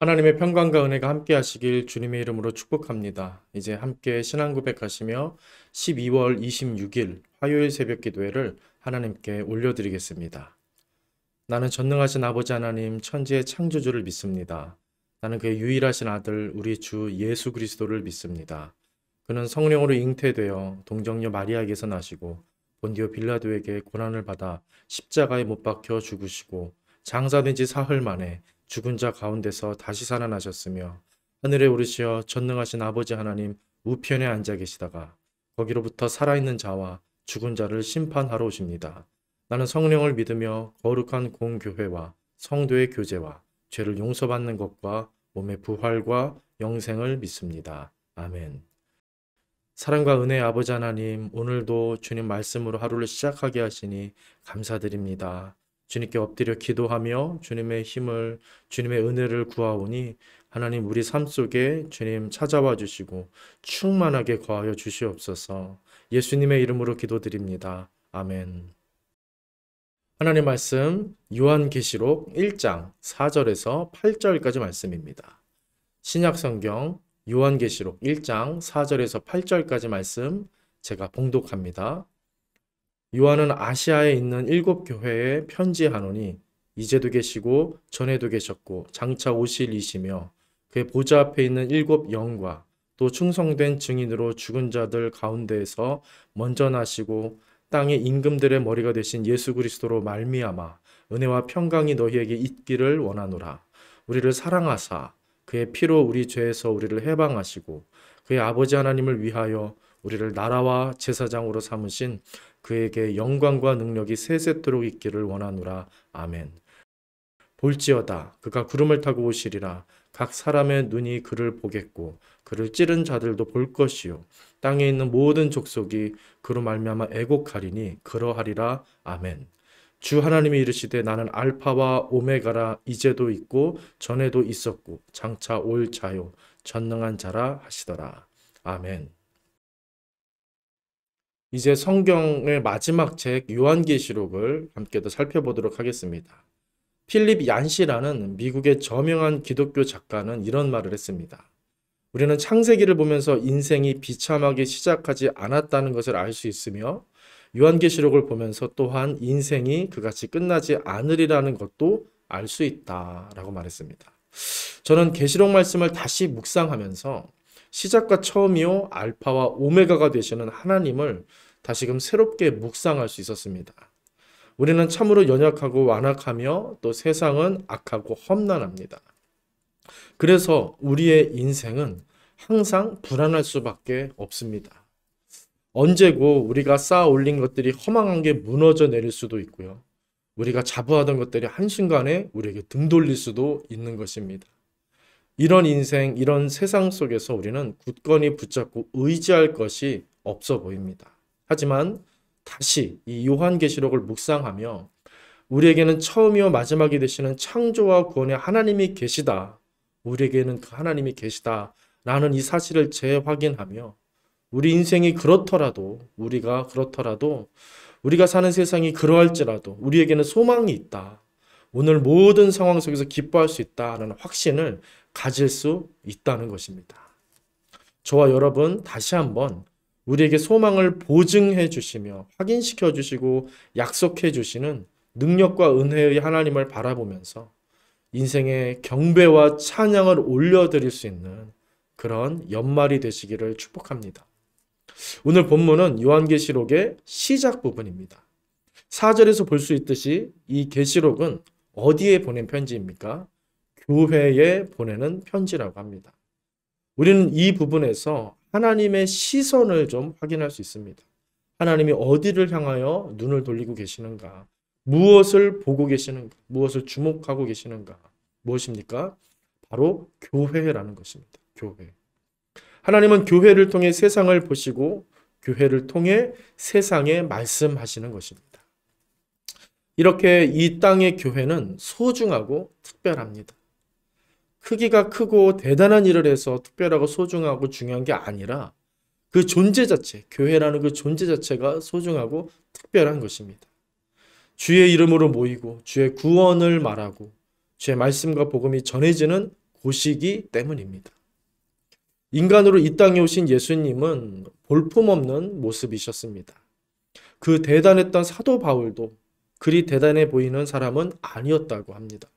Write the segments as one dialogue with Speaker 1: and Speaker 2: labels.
Speaker 1: 하나님의 평강과 은혜가 함께 하시길 주님의 이름으로 축복합니다. 이제 함께 신앙 고백하시며 12월 26일 화요일 새벽 기도회를 하나님께 올려드리겠습니다. 나는 전능하신 아버지 하나님 천지의 창조주를 믿습니다. 나는 그의 유일하신 아들 우리 주 예수 그리스도를 믿습니다. 그는 성령으로 잉태되어 동정녀 마리아에게서 나시고 본디오 빌라도에게 고난을 받아 십자가에 못 박혀 죽으시고 장사된 지 사흘 만에 죽은 자 가운데서 다시 살아나셨으며 하늘에 오르시어 전능하신 아버지 하나님 우편에 앉아 계시다가 거기로부터 살아있는 자와 죽은 자를 심판하러 오십니다. 나는 성령을 믿으며 거룩한 공교회와 성도의 교제와 죄를 용서받는 것과 몸의 부활과 영생을 믿습니다. 아멘. 사랑과 은혜의 아버지 하나님, 오늘도 주님 말씀으로 하루를 시작하게 하시니 감사드립니다. 주님께 엎드려 기도하며 주님의 힘을 주님의 은혜를 구하오니 하나님 우리 삶 속에 주님 찾아와 주시고 충만하게 거하여 주시옵소서. 예수님의 이름으로 기도드립니다. 아멘. 하나님 말씀 요한계시록 1장 4절에서 8절까지 말씀입니다. 신약 성경 요한계시록 1장 4절에서 8절까지 말씀 제가 봉독합니다. 요한은 아시아에 있는 일곱 교회에 편지하노니 이제도 계시고 전에도 계셨고 장차 오실 이시며 그의 보좌 앞에 있는 일곱 영과 또 충성된 증인으로 죽은 자들 가운데에서 먼저 나시고 땅의 임금들의 머리가 되신 예수 그리스도로 말미암아 은혜와 평강이 너희에게 있기를 원하노라. 우리를 사랑하사 그의 피로 우리 죄에서 우리를 해방하시고 그의 아버지 하나님을 위하여 우리를 나라와 제사장으로 삼으신 그에게 영광과 능력이 세세토록 있기를 원하노라. 아멘. 볼지어다 그가 구름을 타고 오시리라 각 사람의 눈이 그를 보겠고 그를 찌른 자들도 볼 것이요 땅에 있는 모든 족속이 그로 말미암아 애곡하리니 그러하리라 아멘 주 하나님이 이르시되 나는 알파와 오메가라 이제도 있고 전에도 있었고 장차 올 자요 전능한 자라 하시더라 아멘 이제 성경의 마지막 책 요한계시록을 함께 더 살펴보도록 하겠습니다. 필립 얀시라는 미국의 저명한 기독교 작가는 이런 말을 했습니다. 우리는 창세기를 보면서 인생이 비참하게 시작하지 않았다는 것을 알 수 있으며 요한계시록을 보면서 또한 인생이 그같이 끝나지 않으리라는 것도 알 수 있다라고 말했습니다. 저는 계시록 말씀을 다시 묵상하면서 시작과 처음이요 알파와 오메가가 되시는 하나님을 다시금 새롭게 묵상할 수 있었습니다. 우리는 참으로 연약하고 완악하며 또 세상은 악하고 험난합니다. 그래서 우리의 인생은 항상 불안할 수밖에 없습니다. 언제고 우리가 쌓아 올린 것들이 허망한 게 무너져 내릴 수도 있고요. 우리가 자부하던 것들이 한순간에 우리에게 등 돌릴 수도 있는 것입니다. 이런 인생, 이런 세상 속에서 우리는 굳건히 붙잡고 의지할 것이 없어 보입니다. 하지만 다시 이 요한계시록을 묵상하며 우리에게는 처음이요 마지막이 되시는 창조와 구원의 하나님이 계시다. 우리에게는 그 하나님이 계시다. 라는 이 사실을 재확인하며 우리 인생이 그렇더라도 우리가 그렇더라도 우리가 사는 세상이 그러할지라도 우리에게는 소망이 있다. 오늘 모든 상황 속에서 기뻐할 수있다는 확신을 가질 수 있다는 것입니다. 저와 여러분 다시 한번 우리에게 소망을 보증해 주시며 확인시켜 주시고 약속해 주시는 능력과 은혜의 하나님을 바라보면서 인생의 경배와 찬양을 올려드릴 수 있는 그런 연말이 되시기를 축복합니다. 오늘 본문은 요한계시록의 시작 부분입니다. 4절에서 볼 수 있듯이 이 계시록은 어디에 보낸 편지입니까? 교회에 보내는 편지라고 합니다. 우리는 이 부분에서 하나님의 시선을 좀 확인할 수 있습니다. 하나님이 어디를 향하여 눈을 돌리고 계시는가? 무엇을 보고 계시는가? 무엇을 주목하고 계시는가? 무엇입니까? 바로 교회라는 것입니다. 교회. 하나님은 교회를 통해 세상을 보시고 교회를 통해 세상에 말씀하시는 것입니다. 이렇게 이 땅의 교회는 소중하고 특별합니다. 크기가 크고 대단한 일을 해서 특별하고 소중하고 중요한 게 아니라 그 존재 자체, 교회라는 그 존재 자체가 소중하고 특별한 것입니다. 주의 이름으로 모이고 주의 구원을 말하고 주의 말씀과 복음이 전해지는 곳이기 때문입니다. 인간으로 이 땅에 오신 예수님은 볼품없는 모습이셨습니다. 그 대단했던 사도 바울도 그리 대단해 보이는 사람은 아니었다고 합니다.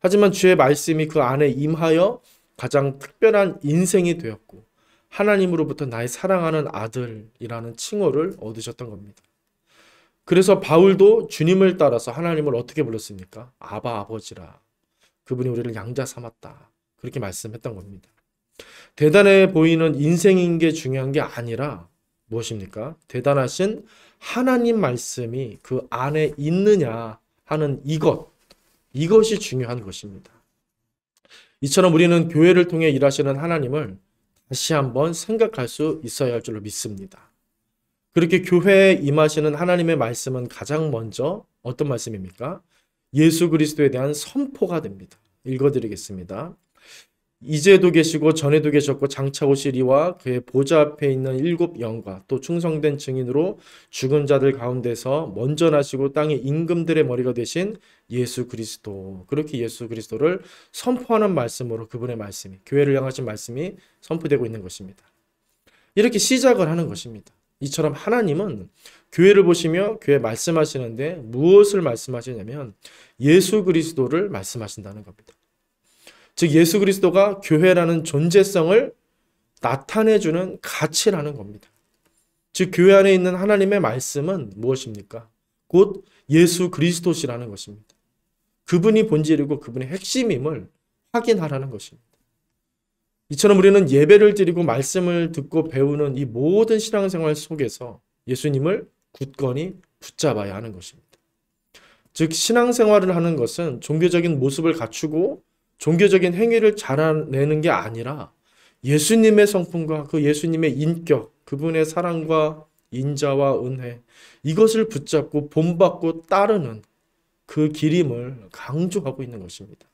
Speaker 1: 하지만 주의 말씀이 그 안에 임하여 가장 특별한 인생이 되었고 하나님으로부터 나의 사랑하는 아들이라는 칭호를 얻으셨던 겁니다. 그래서 바울도 주님을 따라서 하나님을 어떻게 불렀습니까? 아바 아버지라. 그분이 우리를 양자 삼았다. 그렇게 말씀했던 겁니다. 대단해 보이는 인생인 게 중요한 게 아니라 무엇입니까? 대단하신 하나님 말씀이 그 안에 있느냐 하는 이것. 이것이 중요한 것입니다. 이처럼 우리는 교회를 통해 일하시는 하나님을 다시 한번 생각할 수 있어야 할 줄로 믿습니다. 그렇게 교회에 임하시는 하나님의 말씀은 가장 먼저 어떤 말씀입니까? 예수 그리스도에 대한 선포가 됩니다. 읽어드리겠습니다. 이제도 계시고 전에도 계셨고 장차오 시리와 그의 보좌 앞에 있는 일곱 영과 또 충성된 증인으로 죽은 자들 가운데서 먼저 나시고 땅의 임금들의 머리가 되신 예수 그리스도 그렇게 예수 그리스도를 선포하는 말씀으로 그분의 말씀이 교회를 향하신 말씀이 선포되고 있는 것입니다. 이렇게 시작을 하는 것입니다. 이처럼 하나님은 교회를 보시며 교회 말씀하시는데 무엇을 말씀하시냐면 예수 그리스도를 말씀하신다는 겁니다. 즉 예수 그리스도가 교회라는 존재성을 나타내주는 가치라는 겁니다. 즉 교회 안에 있는 하나님의 말씀은 무엇입니까? 곧 예수 그리스도시라는 것입니다. 그분이 본질이고 그분의 핵심임을 확인하라는 것입니다. 이처럼 우리는 예배를 드리고 말씀을 듣고 배우는 이 모든 신앙생활 속에서 예수님을 굳건히 붙잡아야 하는 것입니다. 즉 신앙생활을 하는 것은 종교적인 모습을 갖추고 종교적인 행위를 자라내는 게 아니라 예수님의 성품과 그 예수님의 인격, 그분의 사랑과 인자와 은혜, 이것을 붙잡고 본받고 따르는 그 기림을 강조하고 있는 것입니다.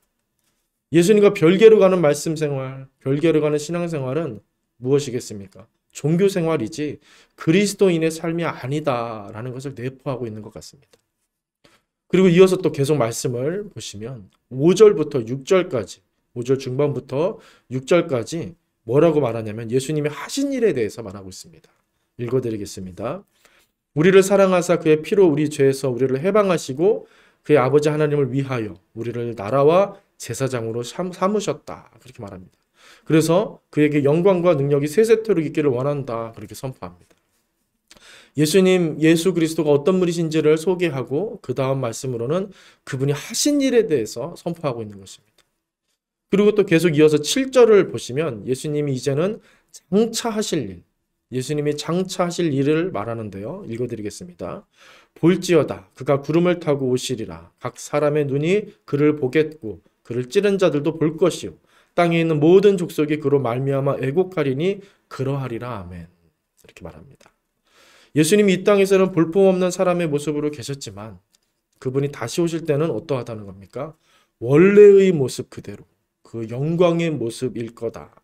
Speaker 1: 예수님과 별개로 가는 말씀 생활, 별개로 가는 신앙 생활은 무엇이겠습니까? 종교 생활이지 그리스도인의 삶이 아니다라는 것을 내포하고 있는 것 같습니다. 그리고 이어서 또 계속 말씀을 보시면 5절부터 6절까지 5절 중반부터 6절까지 뭐라고 말하냐면 예수님이 하신 일에 대해서 말하고 있습니다. 읽어드리겠습니다. 우리를 사랑하사 그의 피로 우리 죄에서 우리를 해방하시고 그의 아버지 하나님을 위하여 우리를 나라와 제사장으로 삼으셨다. 그렇게 말합니다. 그래서 그에게 영광과 능력이 세세토록 있기를 원한다. 그렇게 선포합니다. 예수님 예수 그리스도가 어떤 분이신지를 소개하고 그 다음 말씀으로는 그분이 하신 일에 대해서 선포하고 있는 것입니다. 그리고 또 계속 이어서 7절을 보시면 예수님이 이제는 장차 하실 일, 예수님이 장차 하실 일을 말하는데요. 읽어드리겠습니다. 볼지어다 그가 구름을 타고 오시리라 각 사람의 눈이 그를 보겠고 그를 찌른 자들도 볼 것이요 땅에 있는 모든 족속이 그로 말미암아 애곡하리니 그러하리라 아멘 이렇게 말합니다. 예수님이 이 땅에서는 볼품없는 사람의 모습으로 계셨지만 그분이 다시 오실 때는 어떠하다는 겁니까? 원래의 모습 그대로 그 영광의 모습일 거다.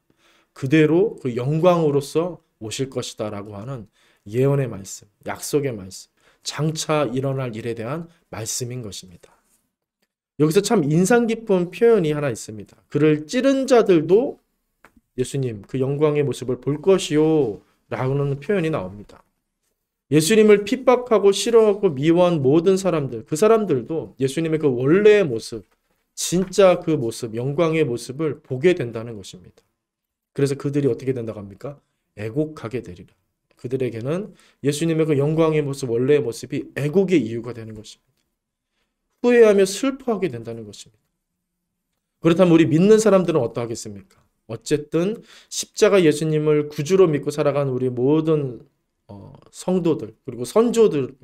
Speaker 1: 그대로 그 영광으로서 오실 것이다 라고 하는 예언의 말씀, 약속의 말씀, 장차 일어날 일에 대한 말씀인 것입니다. 여기서 참 인상 깊은 표현이 하나 있습니다. 그를 찌른 자들도 예수님 그 영광의 모습을 볼 것이요 라고는 하 표현이 나옵니다. 예수님을 핍박하고 싫어하고 미워한 모든 사람들, 그 사람들도 예수님의 그 원래의 모습, 진짜 그 모습, 영광의 모습을 보게 된다는 것입니다. 그래서 그들이 어떻게 된다고 합니까? 애곡하게 되리라. 그들에게는 예수님의 그 영광의 모습, 원래의 모습이 애곡의 이유가 되는 것입니다. 후회하며 슬퍼하게 된다는 것입니다. 그렇다면 우리 믿는 사람들은 어떠하겠습니까? 어쨌든 십자가 예수님을 구주로 믿고 살아간 우리 모든 어, 성도들 그리고 선조들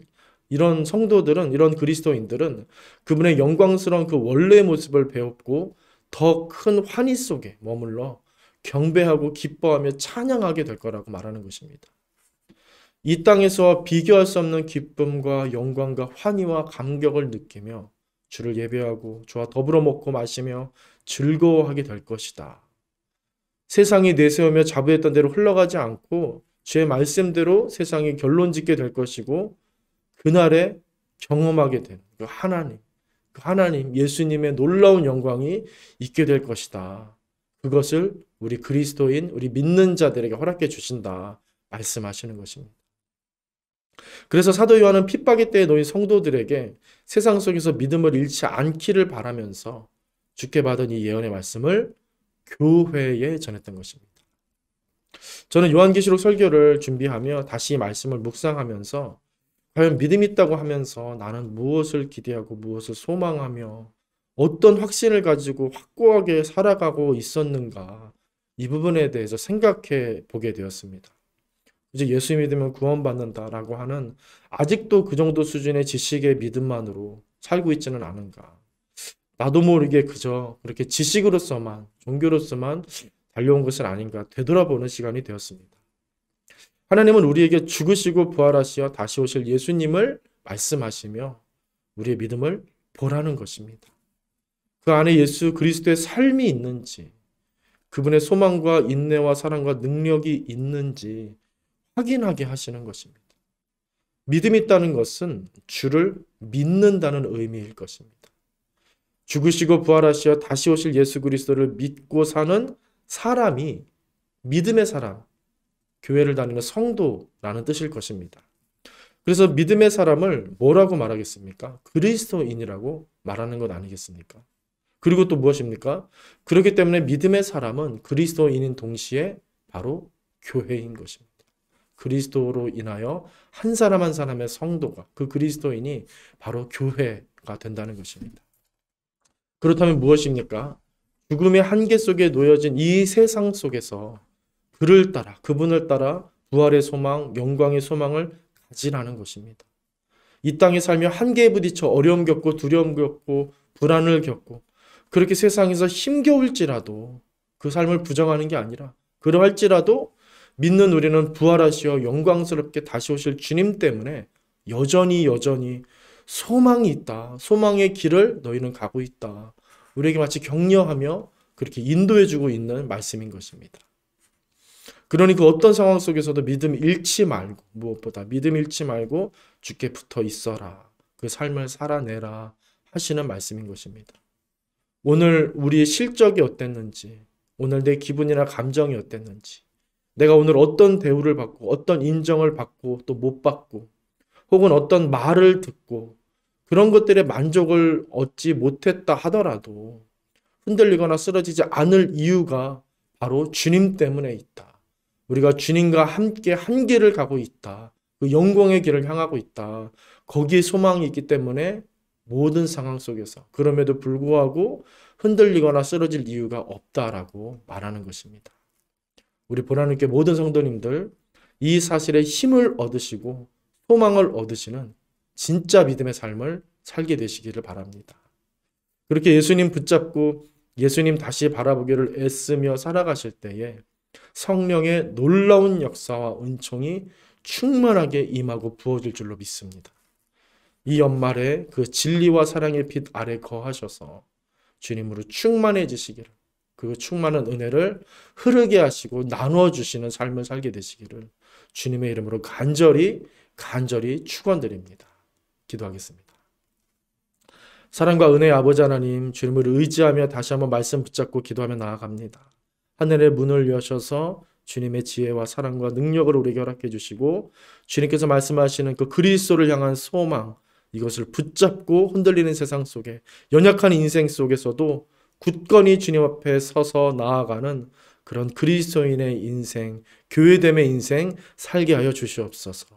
Speaker 1: 이런 성도들은 이런 그리스도인들은 그분의 영광스러운 그 원래의 모습을 배웠고 더 큰 환희 속에 머물러 경배하고 기뻐하며 찬양하게 될 거라고 말하는 것입니다. 이땅에서 비교할 수 없는 기쁨과 영광과 환희와 감격을 느끼며 주를 예배하고 주와 더불어 먹고 마시며 즐거워하게 될 것이다. 세상이 내세우며 자부했던 대로 흘러가지 않고 제 말씀대로 세상이 결론 짓게 될 것이고 그날에 경험하게 된그 하나님, 그 하나님 예수님의 놀라운 영광이 있게 될 것이다. 그것을 우리 그리스도인, 우리 믿는 자들에게 허락해 주신다. 말씀하시는 것입니다. 그래서 사도 요한은 핍박의 때에 놓인 성도들에게 세상 속에서 믿음을 잃지 않기를 바라면서 주께 받은 이 예언의 말씀을 교회에 전했던 것입니다. 저는 요한계시록 설교를 준비하며 다시 말씀을 묵상하면서 과연 믿음 있다고 하면서 나는 무엇을 기대하고 무엇을 소망하며 어떤 확신을 가지고 확고하게 살아가고 있었는가 이 부분에 대해서 생각해 보게 되었습니다. 이제 예수 믿으면 구원받는다라고 하는 아직도 그 정도 수준의 지식의 믿음만으로 살고 있지는 않은가. 나도 모르게 그저 그렇게 지식으로서만 종교로서만 달려온 것은 아닌가 되돌아보는 시간이 되었습니다. 하나님은 우리에게 죽으시고 부활하시어 다시 오실 예수님을 말씀하시며 우리의 믿음을 보라는 것입니다. 그 안에 예수 그리스도의 삶이 있는지, 그분의 소망과 인내와 사랑과 능력이 있는지 확인하게 하시는 것입니다. 믿음이 있다는 것은 주를 믿는다는 의미일 것입니다. 죽으시고 부활하시어 다시 오실 예수 그리스도를 믿고 사는 사람이 믿음의 사람, 교회를 다니는 성도라는 뜻일 것입니다. 그래서 믿음의 사람을 뭐라고 말하겠습니까? 그리스도인이라고 말하는 것 아니겠습니까? 그리고 또 무엇입니까? 그렇기 때문에 믿음의 사람은 그리스도인인 동시에 바로 교회인 것입니다. 그리스도로 인하여 한 사람 한 사람의 성도가 그 그리스도인이 바로 교회가 된다는 것입니다. 그렇다면 무엇입니까? 죽음의 한계 속에 놓여진 이 세상 속에서 그를 따라 그분을 따라 부활의 소망, 영광의 소망을 가지라는 것입니다. 이 땅에 살며 한계에 부딪혀 어려움 겪고 두려움 겪고 불안을 겪고 그렇게 세상에서 힘겨울지라도 그 삶을 부정하는 게 아니라 그러할지라도 믿는 우리는 부활하시어 영광스럽게 다시 오실 주님 때문에 여전히 여전히 소망이 있다. 소망의 길을 너희는 가고 있다. 우리에게 마치 격려하며 그렇게 인도해주고 있는 말씀인 것입니다. 그러니 그 어떤 상황 속에서도 믿음 잃지 말고 무엇보다 믿음 잃지 말고 주께 붙어 있어라. 그 삶을 살아내라 하시는 말씀인 것입니다. 오늘 우리의 실적이 어땠는지, 오늘 내 기분이나 감정이 어땠는지, 내가 오늘 어떤 대우를 받고 어떤 인정을 받고 또 못 받고 혹은 어떤 말을 듣고 그런 것들의 만족을 얻지 못했다 하더라도 흔들리거나 쓰러지지 않을 이유가 바로 주님 때문에 있다. 우리가 주님과 함께 한 길을 가고 있다. 그 영광의 길을 향하고 있다. 거기에 소망이 있기 때문에 모든 상황 속에서 그럼에도 불구하고 흔들리거나 쓰러질 이유가 없다라고 말하는 것입니다. 우리 보라님께 모든 성도님들 이 사실에 힘을 얻으시고 소망을 얻으시는 진짜 믿음의 삶을 살게 되시기를 바랍니다. 그렇게 예수님 붙잡고 예수님 다시 바라보기를 애쓰며 살아가실 때에 성령의 놀라운 역사와 은총이 충만하게 임하고 부어질 줄로 믿습니다. 이 연말에 그 진리와 사랑의 빛 아래 거하셔서 주님으로 충만해지시기를 그 충만한 은혜를 흐르게 하시고 나누어 주시는 삶을 살게 되시기를 주님의 이름으로 간절히 간절히 축원드립니다. 기도하겠습니다. 사랑과 은혜의 아버지 하나님, 주님을 의지하며 다시 한번 말씀 붙잡고 기도하며 나아갑니다. 하늘의 문을 여셔서 주님의 지혜와 사랑과 능력을 우리에게 허락해 주시고 주님께서 말씀하시는 그 그리스도를 향한 소망 이것을 붙잡고 흔들리는 세상 속에 연약한 인생 속에서도 굳건히 주님 앞에 서서 나아가는 그런 그리스도인의 인생, 교회됨의 인생 살게 하여 주시옵소서.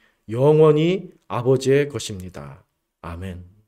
Speaker 1: 영원히 아버지의 것입니다. 아멘.